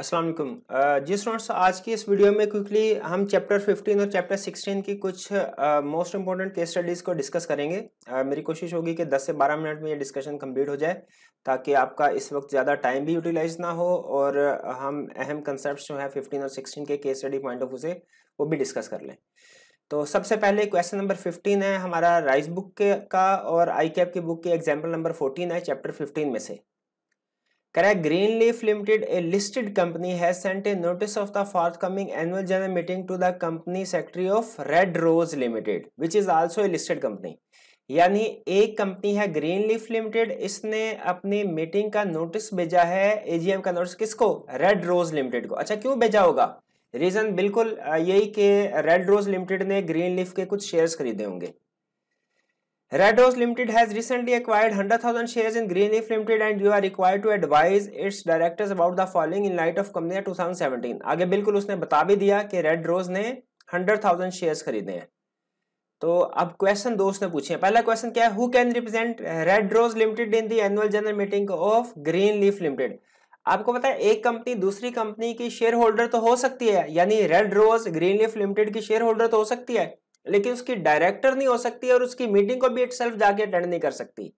अस्सलाम वालेकुम जी स्टूडेंट्स आज की इस वीडियो में क्विकली हम चैप्टर 15 और चैप्टर 16 की कुछ मोस्ट इंपॉर्टेंट केस स्टडीज़ को डिस्कस करेंगे uh, मेरी कोशिश होगी कि 10 से 12 मिनट में ये डिस्कशन कंप्लीट हो जाए ताकि आपका इस वक्त ज़्यादा टाइम भी यूटिलाइज ना हो और हम अहम कंसेप्ट जो है 15 और 16 के case study point of view से वो भी डिस्कस कर लें तो सबसे पहले क्वेश्चन नंबर फिफ्टीन है हमारा राइस बुक के का और आई कैप की बुक के एग्जाम्पल नंबर फोर्टीन है चैप्टर फिफ्टीन में से correct Green Leaf Limited a listed company है sent a notice of the forthcoming annual general meeting to the company secretary of Red Rose Limited which is also a listed company यानी एक company है green Leaf limited इसने अपनी meeting का notice भेजा है AGM का notice किसको रेड रोज लिमिटेड को अच्छा क्यों भेजा होगा रीजन बिल्कुल यही कि रेड रोज लिमिटेड ने ग्रीन लीफ के कुछ शेयर्स खरीदे होंगे Red Rose Limited has recently acquired 100,000 shares in Greenleaf Limited and you are required to advise its directors about the following in light of company 2017. आगे बिल्कुल उसने बता भी दिया कि Red Rose ने 100,000 shares खरीदे हैं तो अब क्वेश्चन दोस्त ने पूछे पहला क्वेश्चन क्या है who can represent Red Rose Limited in the annual general meeting of Green Leaf Limited आपको पता है एक कंपनी दूसरी कंपनी की शेयर होल्डर तो हो सकती है यानी Red Rose Green Leaf Limited की शेयर होल्डर तो हो सकती है लेकिन उसकी डायरेक्टर नहीं हो सकती और उसकी मीटिंग को भी इट जाके अटेंड नहीं कर सकती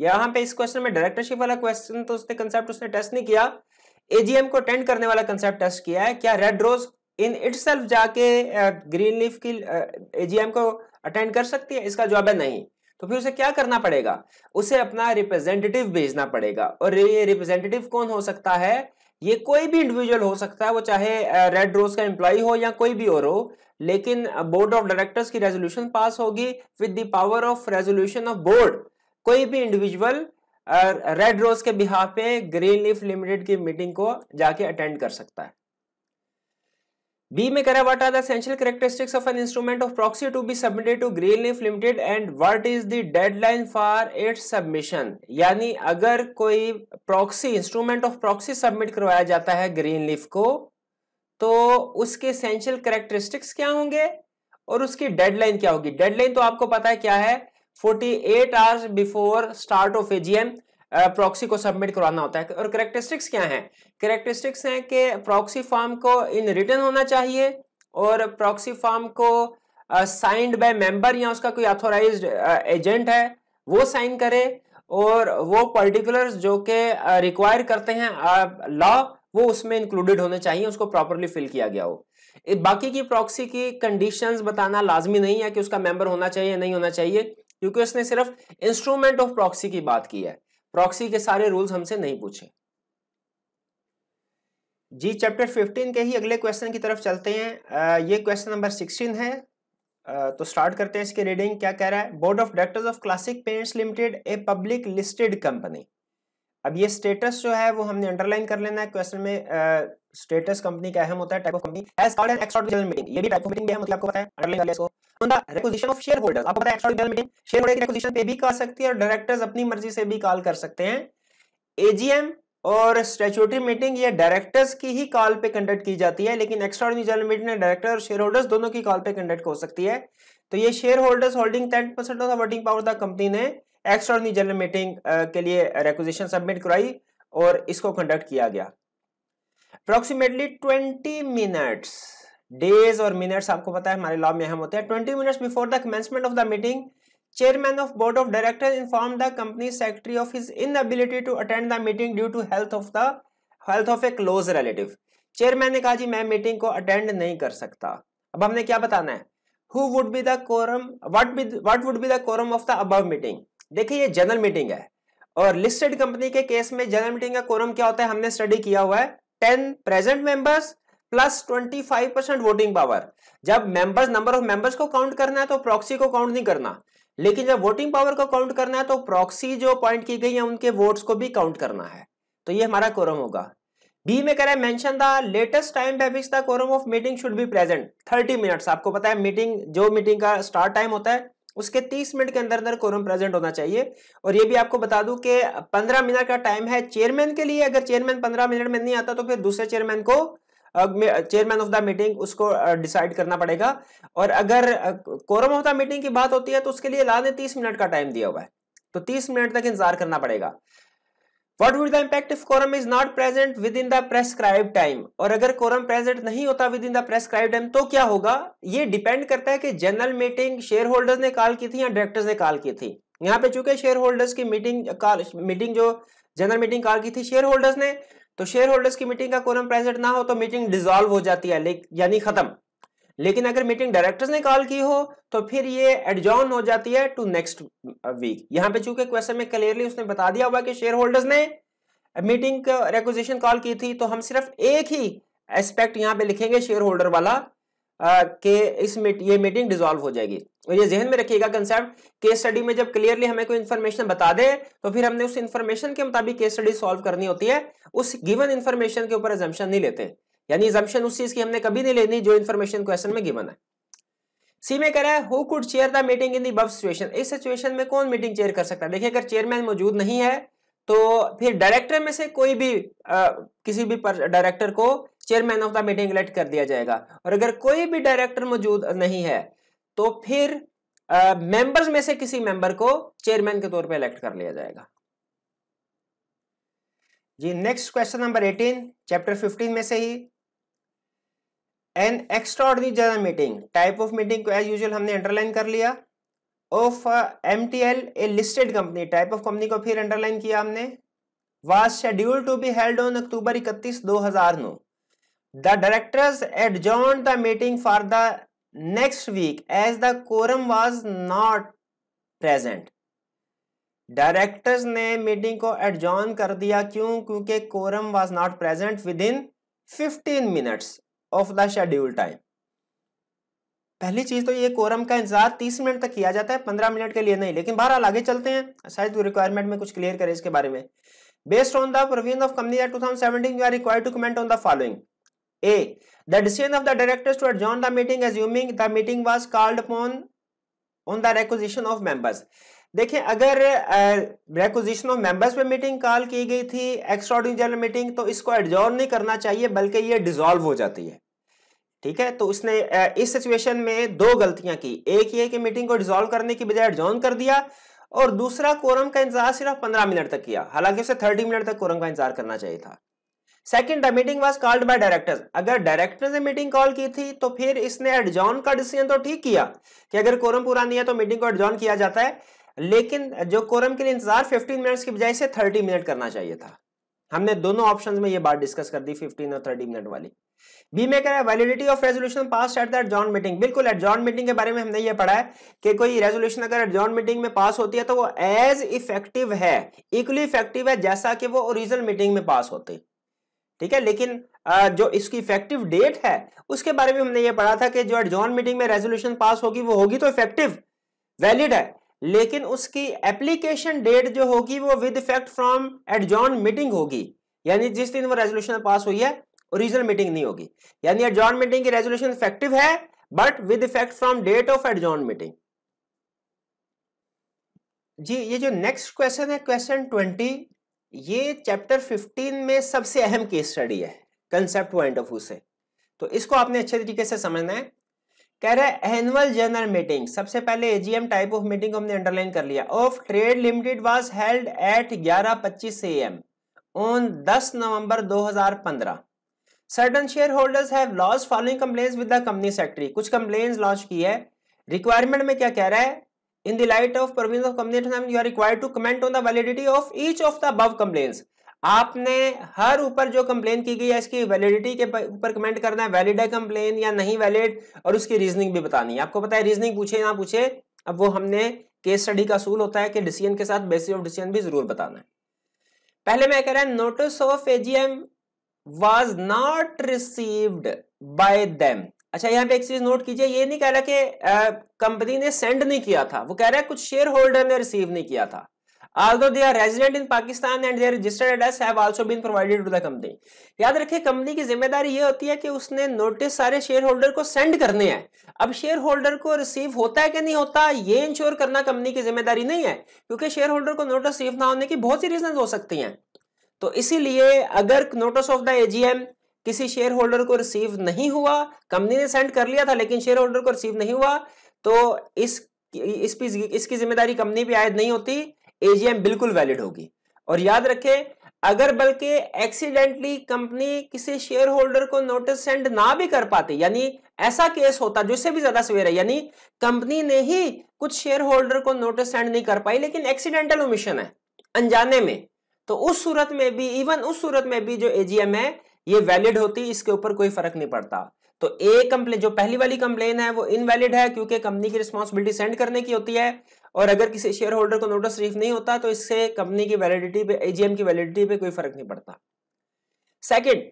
यहाँ पे इस क्वेश्चन में डायरेक्टरशिप वाला क्वेश्चन तो उसने कंसेप्ट उसने टेस्ट नहीं किया एजीएम को अटेंड करने वाला कंसेप्ट टेस्ट किया है क्या रेड रोज इन इट जाके ग्रीन लीफ की एजीएम को अटेंड कर सकती है इसका जवाब है नहीं तो फिर उसे क्या करना पड़ेगा उसे अपना रिप्रेजेंटेटिव भेजना पड़ेगा और ये रिप्रेजेंटेटिव कौन हो सकता है ये कोई भी इंडिविजुअल हो सकता है वो चाहे रेड रोज का एम्प्लॉय हो या कोई भी और हो लेकिन बोर्ड ऑफ डायरेक्टर्स की रेजोल्यूशन पास होगी with the power of resolution of board कोई भी इंडिविजुअल रेड रोज के बिहार पे ग्रीन लीफ लिमिटेड की मीटिंग को जाके अटेंड कर सकता है बी में करा what are देंशियल characteristics of an instrument of proxy to be submitted to green Leaf limited and what is the dead line for its submission यानी अगर कोई proxy instrument of proxy submit करवाया जाता है ग्रीन लीफ को तो उसके सेंशियल characteristics क्या होंगे और उसकी डेडलाइन क्या होगी डेडलाइन तो आपको पता है क्या है 48 eight hours before start of AGM proxy को सबमिट करवाना होता है और करेक्टरिस्टिक्स क्या है करेक्टरिस्टिक्स हैं कि प्रॉक्सी फॉर्म को इन रिटर्न होना चाहिए और प्रॉक्सी फॉर्म को साइंड बाय मेंबर या उसका कोई ऑथोराइज एजेंट है वो साइन करे और वो पर्टिकुलर जो के रिक्वायर करते हैं लॉ वो उसमें इंक्लूडेड होने चाहिए उसको प्रॉपरली फिल किया गया हो बाकी की प्रॉक्सी की कंडीशंस बताना लाजमी नहीं है कि उसका मेंबर होना चाहिए नहीं होना चाहिए क्योंकि उसने सिर्फ इंस्ट्रूमेंट ऑफ प्रॉक्सी की बात की है प्रॉक्सी के सारे रूल्स हमसे नहीं पूछे जी चैप्टर 15 के ही अगले क्वेश्चन की तरफ चलते हैं ये क्वेश्चन नंबर 16 है तो स्टार्ट करते हैं इसकी रीडिंग क्या कह रहा है board of directors of Classic Paints Limited a public listed company अब ये स्टेटस जो है वो हमने अंडरलाइन कर लेना है क्वेश्चन में स्टेटस कंपनी का अहम होता है type of company as called an extra meeting ये भी टाइप ऑफ मीटिंग है मतलब आपको पता है अंडरलाइन कर लिया इसको on the requisition of shareholders आपको पता है एक्सट्रा मीटिंग शेयर होल्डर की रिक्विजिशन पे भी कर सकती है और डायरेक्टर्स अपनी मर्जी से भी कॉल कर सकते हैं एजीएम और स्टेचुटरी मीटिंग ये डायरेक्टर्स की ही कॉल पे कंडक्ट की जाती है लेकिन एक्स्ट्रा जनरल मीटिंग में डायरेक्टर और शेयर होल्डर्स दोनों की कॉल पे कंडक्ट हो सकती है तो ये shareholders holding 10% of the voting power the company ने एक्सट्रॉर्डनरी जनरल मीटिंग के लिए रेकोजेशन सबमिट कराई और इसको कंडक्ट किया गया अप्रोक्सीमेटली ट्वेंटी मिनट डेज और मिनट्स आपको पता है हमारे लॉ में अहम होते हैं 20 minutes before the commencement of the meeting chairman of board of director inform the company secretary of his inability to attend the meeting due to health of the health of a close relative chairman ने कहा जी मैं meeting को attend नहीं कर सकता अब हमने क्या बताना है who would be the quorum what be what would be the quorum of the अब मीटिंग देखिए ये जनरल मीटिंग है और लिस्टेड कंपनी के केस में जनरल मीटिंग का कोरम क्या होता है हमने स्टडी किया हुआ है ten present members plus twenty five percent voting power जब मेंबर्स नंबर ऑफ मेंबर्स को काउंट करना है तो प्रॉक्सी को काउंट नहीं करना लेकिन जब वोटिंग पावर को काउंट करना है तो प्रॉक्सी जो अपॉइंट की गई है उनके वोट्स को भी काउंट करना है तो ये हमारा कोरम होगा बी में करें मेंशन द लेटेस्ट टाइम पे fix the quorum of meeting should be present 30 minutes आपको पता है मीटिंग जो मीटिंग का स्टार्ट टाइम होता है उसके 30 मिनट के अंदर अंदर कोरम प्रेजेंट होना चाहिए और ये भी आपको बता दूं कि 15 मिनट का टाइम है चेयरमैन के लिए अगर चेयरमैन 15 मिनट में नहीं आता तो फिर दूसरे चेयरमैन को चेयरमैन ऑफ द मीटिंग उसको डिसाइड करना पड़ेगा और अगर कोरम ऑफ द मीटिंग की बात होती है तो उसके लिए ला ने तीस मिनट का टाइम दिया हुआ है तो तीस मिनट तक इंतजार करना पड़ेगा what would the impact if quorum is not present within the prescribe time और अगर कोरम प्रेजेंट नहीं होता within the prescribe time तो क्या होगा ये डिपेंड करता है कि जनरल मीटिंग शेयर होल्डर्स ने कॉल की थी या डायरेक्टर्स ने कॉल की थी यहाँ पे चूंकि शेयर होल्डर्स की मीटिंग मीटिंग जो जनरल मीटिंग कॉल की थी शेयर होल्डर्स ने तो शेयर होल्डर्स की मीटिंग का कोरम प्रेजेंट ना हो तो मीटिंग डिजोल्व हो जाती है यानी खत्म लेकिन अगर मीटिंग डायरेक्टर्स ने कॉल की हो तो फिर ये एडजॉन हो जाती है टू नेक्स्ट वीक यहाँ पे चूंकि क्वेश्चन में क्लियरली उसने बता दिया हुआ कि शेयर होल्डर्स ने मीटिंग रेक्विजिशन कॉल की थी तो हम सिर्फ एक ही एस्पेक्ट यहाँ पे लिखेंगे शेयर होल्डर वाला कि इस मीट ये मीटिंग डिसॉल्व हो जाएगी और ये जहन में रखिएगा कंसेप्ट केस स्टडी में जब क्लियरली हमें कोई इन्फॉर्मेशन बता दे तो फिर हमने उस इन्फॉर्मेशन के मुताबिक केस स्टडी सॉल्व करनी होती है उस गिवन इन्फॉर्मेशन के ऊपर एजम्पन नहीं लेते यानी जम्पन उस चीज की हमने कभी नहीं लेनी जो इन्फॉर्मेशन क्वेश्चन में गिवन है सी में कह रहा है who could chair the meeting in the above situation इस सिचुएशन में कौन मीटिंग चेयर कर सकता है देखिए अगर चेयरमैन मौजूद नहीं है तो फिर डायरेक्टर में से कोई भी आ, किसी भी डायरेक्टर को chairman of the meeting elect कर दिया जाएगा और अगर कोई भी डायरेक्टर मौजूद नहीं है तो फिर मेंबर्स में से किसी मेंबर को चेयरमैन के तौर पे इलेक्ट कर लिया जाएगा जी next question number eighteen chapter fifteen में से ही an extra general meeting type of meeting को एज यूजुअल हमने अंडरलाइन कर लिया of M T L A listed company type of company को फिर अंडरलाइन किया हमने was schedule to be held on October इकतीस दो हजार नौ the directors adjourn the meeting for the next week as the quorum was not present directors ने meeting को एडजॉन कर दिया क्यों क्योंकि quorum was not present within fifteen minutes of the schedule time पहली चीज तो ये कोरम का इंतजार 30 मिनट तक किया जाता है पंद्रह मिनट के लिए नहीं लेकिन बाहर आगे चलते हैं शायद रिक्वायरमेंट में कुछ क्लियर करें इसके बारे में based on the provision of company comment on the following a the decision of the directors to adjourn the meeting assuming the meeting was called upon on the requisition of members देखिए अगर requisition of members पे meeting call की गई थी एक्स्ट्रॉडरी general meeting तो इसको adjourn नहीं करना चाहिए बल्कि ये डिजॉल्व हो जाती है ठीक है तो उसने इस सिचुएशन में दो गलतियां की एक ये कि मीटिंग को डिजोल्व करने की बजाय एडजॉर्न कर दिया और दूसरा कोरम का इंतजार सिर्फ पंद्रह मिनट तक किया हालांकि उसे थर्टी मिनट तक कोरम का इंतजार करना चाहिए था second meeting was called by directors अगर डायरेक्टर ने मीटिंग कॉल की थी तो फिर इसने एडजॉन का डिसीजन तो ठीक किया कि अगर कोरम पूरा नहीं है तो मीटिंग को एडजॉन किया जाता है लेकिन जो कोरम के लिए इंतजार 15 मिनट्स की बजाय से 30 मिनट करना चाहिए था हमने दोनों ऑप्शंस में ये बात डिस्कस कर दी 15 और 30 मिनट वाली बी में कह रहा है validity of resolution pass at the adjourn meeting बिल्कुल एडजॉन मीटिंग के बारे में हमने ये पढ़ा है कि कोई रेजोल्यूशन अगर एडजॉन मीटिंग में पास होती है तो वो एज इफेक्टिव है इक्वली इफेक्टिव है जैसा कि वो ओरिजिनल मीटिंग में पास होती ठीक है लेकिन जो इसकी इफेक्टिव डेट है उसके बारे में हमने ये पढ़ा था कि जो एडजॉन मीटिंग में रेजोल्यूशन पास होगी वो होगी तो इफेक्टिव वैलिड है लेकिन उसकी एप्लीकेशन डेट जो होगी वो with effect from adjourn meeting होगी यानी जिस दिन वो रेजोल्यूशन पास हुई है ओरिजिनल मीटिंग नहीं होगी यानी एडजॉन मीटिंग की रेजोल्यूशन इफेक्टिव है but with effect from date of adjourn meeting जी ये जो नेक्स्ट क्वेश्चन है क्वेश्चन ट्वेंटी ये चैप्टर फिफ्टीन में सबसे अहम केस स्टडी है कंसेप्ट पॉइंट ऑफ व्यू से तो इसको आपने अच्छे तरीके से समझना है कह रहे हैं एनुअल जनरल मीटिंग सबसे पहले एजीएम टाइप ऑफ मीटिंग को हमने अंडरलाइन कर लिया of trade limited was held at 11:25 AM on 10 November 2015 certain share holders have lodged following complaints with the company secretary कुछ कंप्लेंट्स लॉन्च की है रिक्वायरमेंट में क्या कह रहा है in the light of provision of complaint you are required to comment on the validity of each of the above complaints आपने हर ऊपर जो कंप्लेन की गई है इसकी वैलिडिटी के ऊपर कमेंट करना है वैलिड है कंप्लेन या नहीं वैलिड और उसकी रीजनिंग भी बतानी है आपको पता है रीजनिंग पूछे ना पूछे अब वो हमने केस स्टडी का असूल होता है कि डिसीजन के साथ बेसिस ऑफ डिसीजन भी जरूर बताना है पहले मैं कह रहा है notice of AGM was not received by them अच्छा यहाँ पे एक चीज नोट कीजिए ये नहीं कह रहा कि कंपनी ने सेंड नहीं किया था वो कह रहा है कुछ शेयर होल्डर ने रिसीव नहीं किया था although they are resident in pakistan and they registered as have also been provided to the company याद रखिए कंपनी की जिम्मेदारी ये होती है कि उसने नोटिस सारे शेयर होल्डर को सेंड करने हैं अब शेयर होल्डर को रिसीव होता है कि नहीं होता ये इंश्योर करना कंपनी की जिम्मेदारी नहीं है क्योंकि शेयर होल्डर को नोटिस रिसीव ना होने की बहुत सी रीजन हो सकती है तो इसीलिए अगर नोटिस ऑफ द एजीएम किसी शेयर होल्डर को रिसीव नहीं हुआ कंपनी ने सेंड कर लिया था लेकिन शेयर होल्डर को रिसीव नहीं हुआ तो इस इस इसकी जिम्मेदारी कंपनी पे आयद नहीं होती एजीएम बिल्कुल वैलिड होगी और याद रखें अगर बल्कि एक्सीडेंटली कंपनी किसी शेयर होल्डर को नोटिस सेंड ना भी कर पाती यानी ऐसा केस होता जिससे भी ज्यादा सवेर है यानी कंपनी ने ही कुछ शेयर होल्डर को नोटिस सेंड नहीं कर पाई लेकिन एक्सीडेंटल ओमिशन है अनजाने में तो उस सूरत में भी इवन उस सूरत में भी जो एजीएम है ये वैलिड होती इसके ऊपर कोई फर्क नहीं पड़ता तो ए कंप्लेन जो पहली वाली कंप्लेन है वो इनवैलिड है क्योंकि कंपनी की रिस्पॉन्सिबिलिटी सेंड करने की होती है और अगर किसी शेयर होल्डर को नोटिस रिफ नहीं होता तो इससे कंपनी की वैलिडिटी पे एजीएम की वैलिडिटी पे कोई फर्क नहीं पड़ता second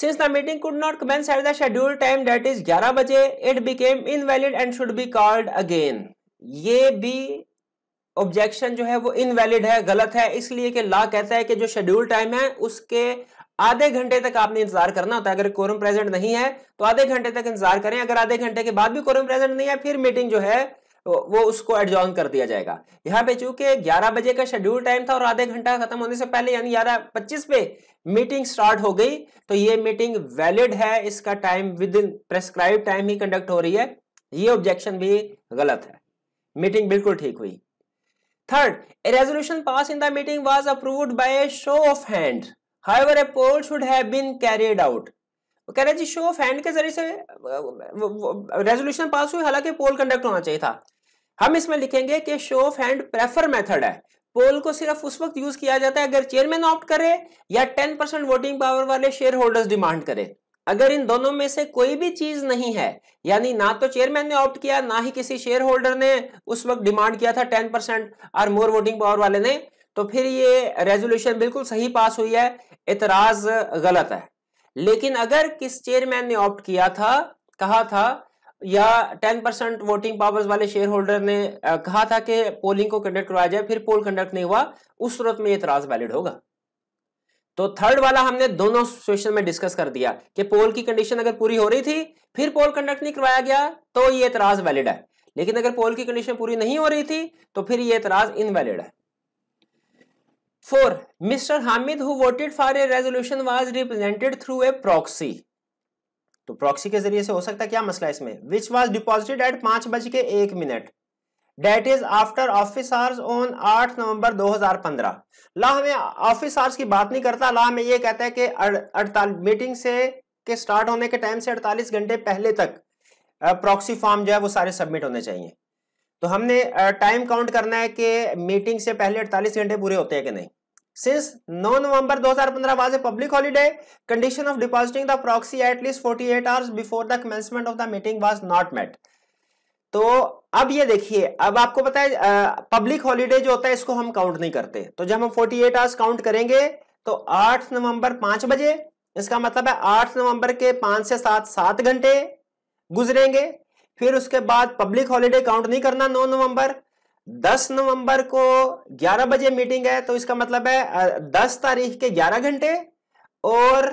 since the meeting could not commence at the schedule time that is 11 बजे it became invalid and should be called again ये भी ऑब्जेक्शन जो है वो इनवैलिड है गलत है इसलिए कि लॉ कहता है कि जो शेड्यूल टाइम है उसके आधे घंटे तक आपने इंतजार करना होता है अगर कोरम प्रेजेंट नहीं है तो आधे घंटे तक इंतजार करें अगर आधे घंटे के बाद भी कोरम प्रेजेंट नहीं है फिर मीटिंग जो है वो उसको एडजॉन कर दिया जाएगा यहाँ पे चूंकि 11 बजे का शेड्यूल टाइम था और आधे घंटा खत्म होने से पहले यानी ग्यारह पच्चीस पे मीटिंग स्टार्ट हो गई तो ये मीटिंग वैलिड है इसका time within prescribe time ही कंडक्ट हो रही है ये ऑब्जेक्शन भी गलत है मीटिंग बिल्कुल ठीक हुई third resolution pass in the meeting was approved by show of hand however a poll should have been carried out कह रहे जी शो ऑफ हैंड के जरिए से रेजोल्यूशन पास हुई हालांकि पोल कंडक्ट होना चाहिए था हम इसमें लिखेंगे कि show of hand prefer method है पोल को सिर्फ उस वक्त यूज किया जाता है अगर चेयरमैन ऑप्ट करे या टेन परसेंट वोटिंग पावर वाले शेयर होल्डर्स डिमांड करे अगर इन दोनों में से कोई भी चीज नहीं है यानी ना तो चेयरमैन ने ऑप्ट किया ना ही किसी शेयर होल्डर ने उस वक्त डिमांड किया था टेन परसेंट और मोर वोटिंग पावर वाले ने तो फिर ये रेजोल्यूशन बिल्कुल सही पास हुई है इतराज गलत है लेकिन अगर किस चेयरमैन ने ऑप्ट किया था कहा था या 10 परसेंट वोटिंग पावर्स वाले शेयर होल्डर ने कहा था कि पोलिंग को कंडक्ट करवाया जाए फिर पोल कंडक्ट नहीं हुआ उस सूरत में इतराज वैलिड होगा तो थर्ड वाला हमने दोनों सिचुएशन में डिस्कस कर दिया कि पोल की कंडीशन अगर पूरी हो रही थी फिर पोल कंडक्ट नहीं करवाया गया तो ये इतराज वैलिड है लेकिन अगर पोल की कंडीशन पूरी नहीं हो रही थी तो फिर ये इतराज इनवैलिड है for mister Hamid who voted for a resolution was represented through a proxy तो प्रॉक्सी के जरिए से हो सकता है क्या मसला है इसमें विच वॉज डिपॉजिटेड एट पांच बज के एक minute date is after office hours on आठ नवंबर 2015 ला हमें ऑफिस आवर्स की बात नहीं करता ला हमें यह कहता है कि अड़तालीस मीटिंग से के स्टार्ट होने के टाइम से 48 घंटे पहले तक प्रॉक्सी फॉर्म जो है वो सारे सबमिट होने चाहिए तो हमने टाइम काउंट करना है कि मीटिंग से पहले 48 घंटे पूरे होते हैं कि नहीं since 9 November 2015 was a public holiday condition of depositing the proxy at forty eight hours before the commencement of the meeting was not met तो अब ये देखिए अब आपको पता है पब्लिक हॉलीडे जो होता है इसको हम काउंट नहीं करते तो जब हम फोर्टी एट आवर्स काउंट करेंगे तो आठ नवंबर पांच बजे इसका मतलब है 8 नवंबर के पांच से सात सात घंटे गुजरेंगे फिर उसके बाद पब्लिक हॉलीडे काउंट नहीं करना नौ नवंबर 10 नवंबर को 11 बजे मीटिंग है तो इसका मतलब है 10 तारीख के 11 घंटे और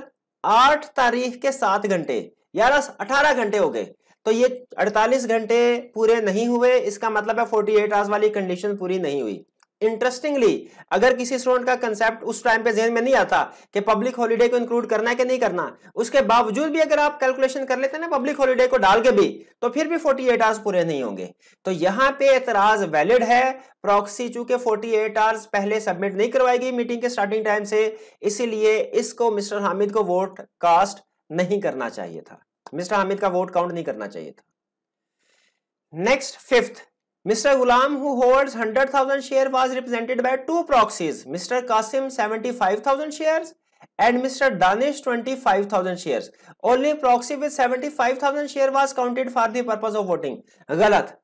8 तारीख के 7 घंटे यार 18 घंटे हो गए तो ये 48 घंटे पूरे नहीं हुए इसका मतलब है 48 आवर्स वाली कंडीशन पूरी नहीं हुई इंटरेस्टिंगली अगर किसी स्टूडेंट का कंसेप्ट उस टाइम पे जेन में नहीं आता कि पब्लिक हॉलीडे को इंक्लूड करना है कि नहीं करना उसके बावजूद भी अगर आप कैलकुलेशन कर लेते हैं ना पब्लिक हॉलीडे को डाल के भी तो फिर भी 48 एट आवर्स पूरे नहीं होंगे तो यहां पे एतराज वैलिड है प्रॉक्सी चूंकि 48 एट आवर्स पहले सबमिट नहीं करवाएगी मीटिंग के स्टार्टिंग टाइम से इसीलिए इसको मिस्टर हामिद को वोट कास्ट नहीं करना चाहिए था मिस्टर हामिद का वोट काउंट नहीं करना चाहिए था next fifth Mr. Ghulam, who holds 100,000 share, was represented by two proxies, Mr. Qasim 75,000 shares and Mr. Danish 25,000 shares. Only proxy with 75,000 share was counted for the purpose of voting. गलत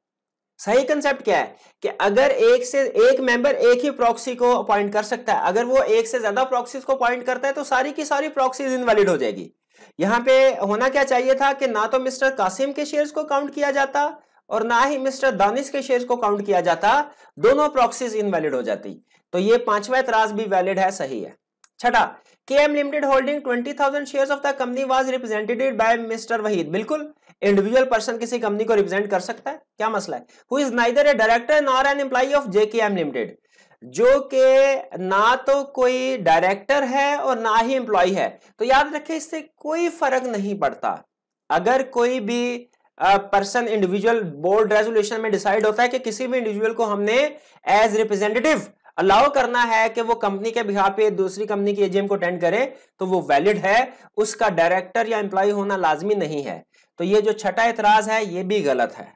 सही concept क्या है कि अगर एक से एक member एक ही प्रॉक्सी को अपॉइंट कर सकता है अगर वो एक से ज्यादा प्रॉक्सीज को अपॉइंट करता है तो सारी की सारी प्रॉक्सीज इनवैलिड हो जाएगी यहां पे होना क्या चाहिए था कि ना तो मिस्टर कासिम के शेयर्स को काउंट किया जाता और ना ही मिस्टर दानिश के शेयर्स को काउंट किया जाता दोनों प्रॉक्सीज इनवैलिड हो जाती तो ये पांचवा एतराज भी वैलिड है सही है छठा के M limited holding twenty thousand share of the company was represented by mister Wahid बिल्कुल इंडिविजुअल पर्सन किसी कंपनी को रिप्रेजेंट कर सकता है क्या मसला है who is neither a director nor an employee of M limited जो के ना तो कोई डायरेक्टर है और ना ही एम्प्लॉय है तो याद रखें इससे कोई फर्क नहीं पड़ता अगर कोई भी पर्सन इंडिविजुअल बोर्ड रेजोल्यूशन में डिसाइड होता है कि किसी भी इंडिविजुअल को हमने एज रिप्रेजेंटेटिव अलाउ करना है कि वो कंपनी के बिहार पे दूसरी कंपनी की एजीएम को अटेंड करे तो वो वैलिड है उसका डायरेक्टर या एम्प्लॉय होना लाजमी नहीं है तो ये जो छठा एतराज है ये भी गलत है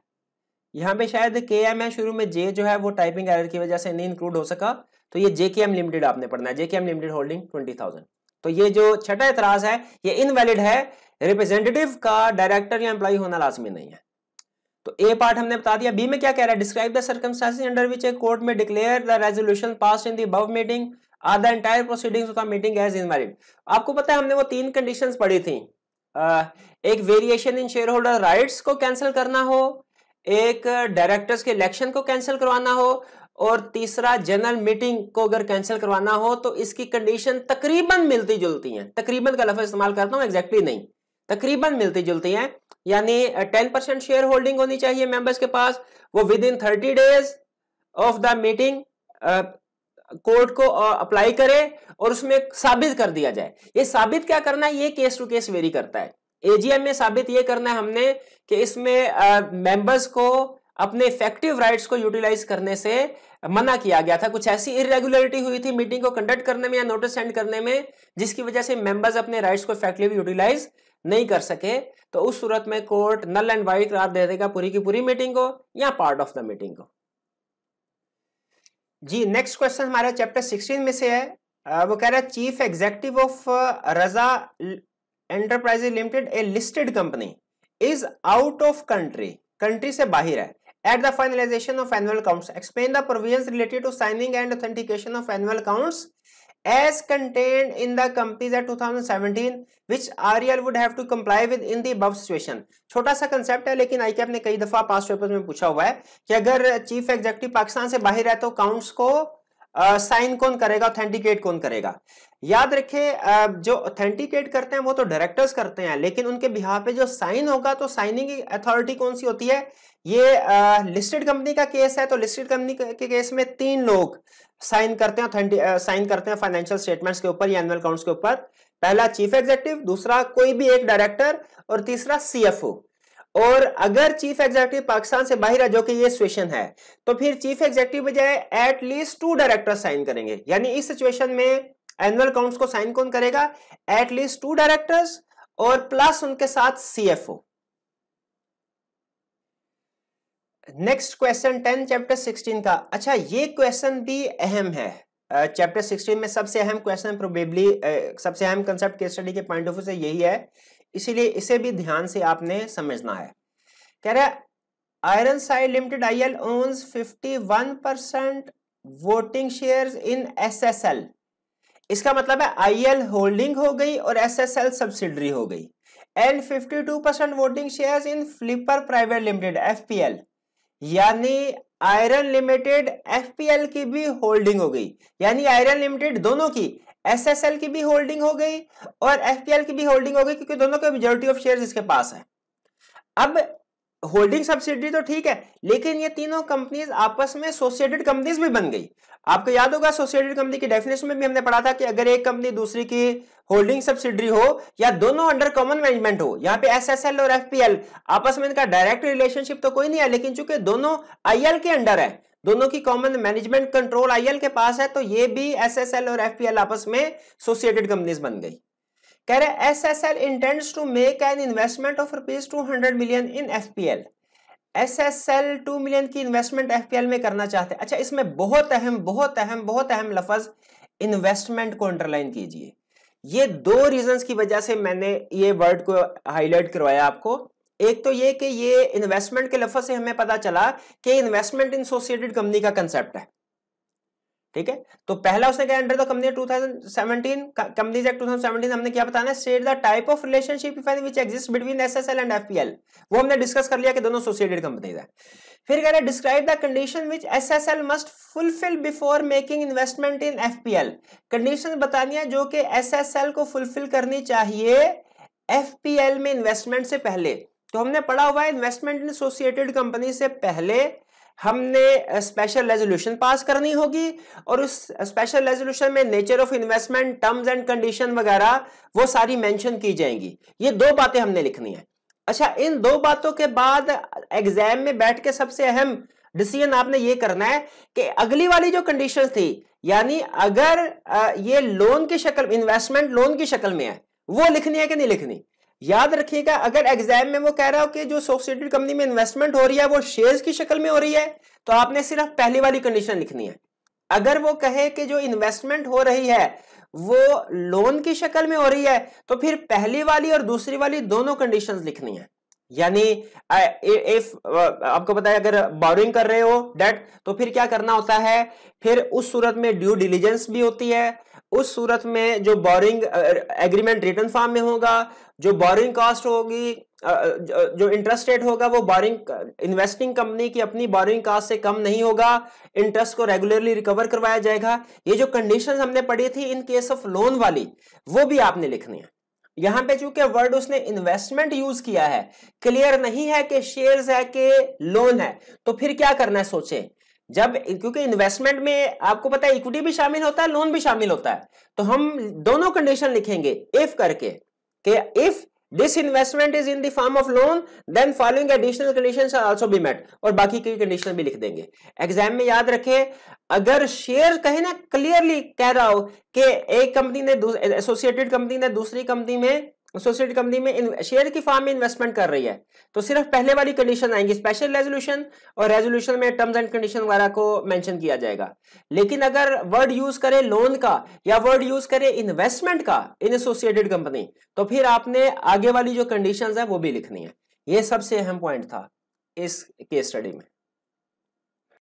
यहाँ पे शायद के एम है शुरू में जे जो है वो टाइपिंग एरर की वजह से नहीं इंक्लूड हो सका तो ये जे के एम लिमिटेड आपने पढ़ना है J K M limited holding twenty thousand तो ये जो छठा इतराज है ये इनवैलिड है रिप्रेजेंटेटिव का डायरेक्टर या एम्प्लॉय होना लाजमी नहीं है तो ए पार्ट हमने बता दिया बी में क्या कह रहा है describe the circumstances under which a court may declare the resolution pass in the above meeting or the entire proceedings of the meeting as in married आपको पता है हमने वो तीन कंडीशंस पढ़ी थी एक variation in share holder rights को कैंसिल करना हो एक डायरेक्टर्स के इलेक्शन को कैंसिल करवाना हो और तीसरा जनरल मीटिंग को अगर कैंसिल करवाना हो तो इसकी कंडीशन तकरीबन मिलती जुलती है तकरीबन का लफ्ज इस्तेमाल करता हूं एग्जैक्टली exactly नहीं तकरीबन मिलती जुलती हैं यानी टेन परसेंट शेयर होल्डिंग होनी चाहिए मेंबर्स के पास वो within thirty days of the meeting court को अप्लाई करे और उसमें साबित कर दिया जाए ये साबित क्या करना है ये केस टू केस वेरी करता है एजीएम में साबित ये करना है हमने कि इसमें मेंबर्स को अपने इफेक्टिव राइट्स को यूटिलाइज करने से मना किया गया था कुछ ऐसी इरेगुलरिटी हुई थी मीटिंग को कंडक्ट करने में या नोटिस सेंड करने में जिसकी वजह से मेंबर्स अपने राइट्स को इफेक्टिवली यूटिलाइज नहीं कर सके तो उस सूरत में कोर्ट नल एंड वाइट करार दे देगा पूरी की पूरी मीटिंग को या पार्ट ऑफ द मीटिंग को जी नेक्स्ट क्वेश्चन हमारे चैप्टर सिक्सटीन में से है वो कह रहा है chief executive of Raza enterprises limited a listed company is out of country country से बाहर है at the finalization of annual accounts explain the provisions related to signing and authentication of annual accounts as content in the act to comply with छोटा सा concept है लेकिन आई के ने कई दफा पास पेपर में पूछा हुआ है कि अगर चीफ एग्जीक्यूटिव पाकिस्तान से बाहर है तो अकाउंट्स को साइन कौन करेगा ऑथेंटिकेट कौन करेगा याद रखे जो ऑथेंटिकेट करते हैं वो तो डायरेक्टर्स करते हैं लेकिन उनके बिहार पे जो साइन होगा तो साइनिंग अथॉरिटी कौन सी होती है ये लिस्टेड कंपनी का केस है तो लिस्टेड कंपनी के केस में तीन लोग साइन करते हैं साइन करते हैं फाइनेंशियल स्टेटमेंट्स के ऊपर या एनुअल अकाउंट्स के ऊपर पहला चीफ एग्जेक्टिव दूसरा कोई भी एक डायरेक्टर और तीसरा सीएफओ और अगर चीफ एग्जीक्यूटिव पाकिस्तान से बाहर है जो कि ये सिचुएशन है तो फिर चीफ एग्जीक्यूटिव बजाय एटलीस्ट टू डायरेक्टर साइन करेंगे यानी इस सिचुएशन में एनुअल काउंट्स को साइन कौन करेगा एटलीस्ट टू डायरेक्टर्स और प्लस उनके साथ CFO next question ten chapter sixteen का अच्छा ये क्वेश्चन भी अहम है चैप्टर uh, सिक्सटीन में सबसे अहम क्वेश्चन प्रोबेबली uh, सबसे अहम कंसेप्ट केस स्टडी के पॉइंट ऑफ व्यू से यही है इसीलिए इसे भी ध्यान से आपने समझना है कह रहा iron side limited I L owns fifty one percent voting share in S S L इसका मतलब है आई एल होल्डिंग हो गई और एस एस एल सब्सिडरी हो गई and fifty two percent voting share in flipper private limited F P L यानी iron limited F P L की भी होल्डिंग हो गई यानी आयरन लिमिटेड दोनों की एसएसएल की भी होल्डिंग हो गई और एफपीएल की भी होल्डिंग हो गई क्योंकि दोनों के मेजोरिटी ऑफ शेयर्स इसके पास हैं अब होल्डिंग सब्सिडी तो ठीक है लेकिन ये तीनों कंपनीज आपस में एसोसिएटेड कंपनीज भी बन गई आपको याद होगा एसोसिएटेड कंपनी की डेफिनेशन में भी हमने पढ़ा था कि अगर एक कंपनी दूसरी की होल्डिंग सब्सिडी हो या दोनों अंडर कॉमन मैनेजमेंट हो यहाँ पे एसएसएल और एफपीएल आपस में इनका डायरेक्ट रिलेशनशिप तो कोई नहीं है लेकिन चूंकि दोनों आईएल के अंडर है दोनों की कॉमन मैनेजमेंट कंट्रोल आईएल के पास है तो ये भी एसएसएल और एफपीएल आपस में एसोसिएटेड कंपनीज बन गई कह रहे SSL intends to make an investment of rupees two hundred million in FPL SSL L two million की इन्वेस्टमेंट एफपीएल में करना चाहते हैं अच्छा इसमें बहुत अहम बहुत अहम बहुत अहम लफज इन्वेस्टमेंट को अंडरलाइन कीजिए ये दो रीजंस की वजह से मैंने ये वर्ड को हाईलाइट करवाया आपको एक तो ये कि ये इन्वेस्टमेंट के लफ्ज से हमें पता चला कि इन्वेस्टमेंट इन एसोसिएटेड कंपनी का कंसेप्ट है ठीक है तो पहला उसने कहा under the company 2017 companies act 2017 हमने क्या बताना है state the type of relationship if any which exist between SSL and FPL वो हमने डिस्कस कर लिया कि दोनों एसोसिएटेड कंपनीज है फिर कह रहा है describe the condition which SSL must fulfil before making investment in FPL condition बतानी है जो कि एसएसएल को फुलफिल करनी चाहिए एफपीएल में इन्वेस्टमेंट से पहले तो हमने पढ़ा हुआ है इन्वेस्टमेंट इन एसोसिएटेड कंपनी से पहले हमने स्पेशल रेजोल्यूशन पास करनी होगी और उस स्पेशल रेजोल्यूशन में nature of investment terms and condition वगैरह वो सारी मेंशन की जाएंगी ये दो बातें हमने लिखनी है अच्छा इन दो बातों के बाद एग्जाम में बैठ के सबसे अहम डिसीजन आपने ये करना है कि अगली वाली जो कंडीशन थी यानी अगर ये लोन की शक्ल इन्वेस्टमेंट लोन की शक्ल में है वो लिखनी है कि नहीं लिखनी याद रखिएगा अगर एग्जाम में वो कह रहा हो कि जो सोसाइटेड कंपनी में इन्वेस्टमेंट हो रही है वो शेयर्स की शक्ल में हो रही है तो आपने सिर्फ पहली वाली कंडीशन लिखनी है अगर वो कहे कि जो इन्वेस्टमेंट हो रही है वो लोन की शक्ल में हो रही है तो फिर पहली वाली और दूसरी वाली दोनों कंडीशन लिखनी है यानी इफ आपको पता है अगर बोरिंग कर रहे हो डेट तो फिर क्या करना होता है फिर उस सूरत में ड्यू डिलीजेंस भी होती है उस सूरत में जो बोरिंग एग्रीमेंट रिटर्न फॉर्म में होगा जो बोरिंग कॉस्ट होगी जो इंटरेस्ट रेट होगा वो बोरिंग इन्वेस्टिंग कंपनी की अपनी बोरिंग कास्ट से कम नहीं होगा इंटरेस्ट को रेगुलरली रिकवर करवाया जाएगा ये जो कंडीशन हमने पढ़ी थी इन केस ऑफ लोन वाली वो भी आपने लिखनी है यहां पे चूंकि वर्ड उसने इन्वेस्टमेंट यूज किया है क्लियर नहीं है कि शेयर है कि लोन है तो फिर क्या करना है सोचे जब क्योंकि इन्वेस्टमेंट में आपको पता है इक्विटी भी शामिल होता है लोन भी शामिल होता है तो हम दोनों कंडीशन लिखेंगे इफ करके कि if this investment is in दम of loan then following additional condition also be met और बाकी की कंडीशन भी लिख देंगे एग्जाम में याद रखे अगर शेयर कहे ना क्लियरली कह रहा हो कि एक कंपनी ने एसोसिएटेड कंपनी ने दूसरी कंपनी में एसोसिएट कंपनी में शेयर की फॉर्म में इन्वेस्टमेंट कर रही है तो सिर्फ पहले वाली कंडीशन आएंगी स्पेशल रेजोल्यूशन और रेजोल्यूशन में टर्म्स एंड कंडीशन वगैरह को मेंशन किया जाएगा लेकिन अगर वर्ड यूज करे लोन का या वर्ड यूज करे इन्वेस्टमेंट का इन एसोसिएटेड कंपनी तो फिर आपने आगे वाली जो कंडीशन है वो भी लिखनी है ये सबसे अहम पॉइंट था इस केस स्टडी में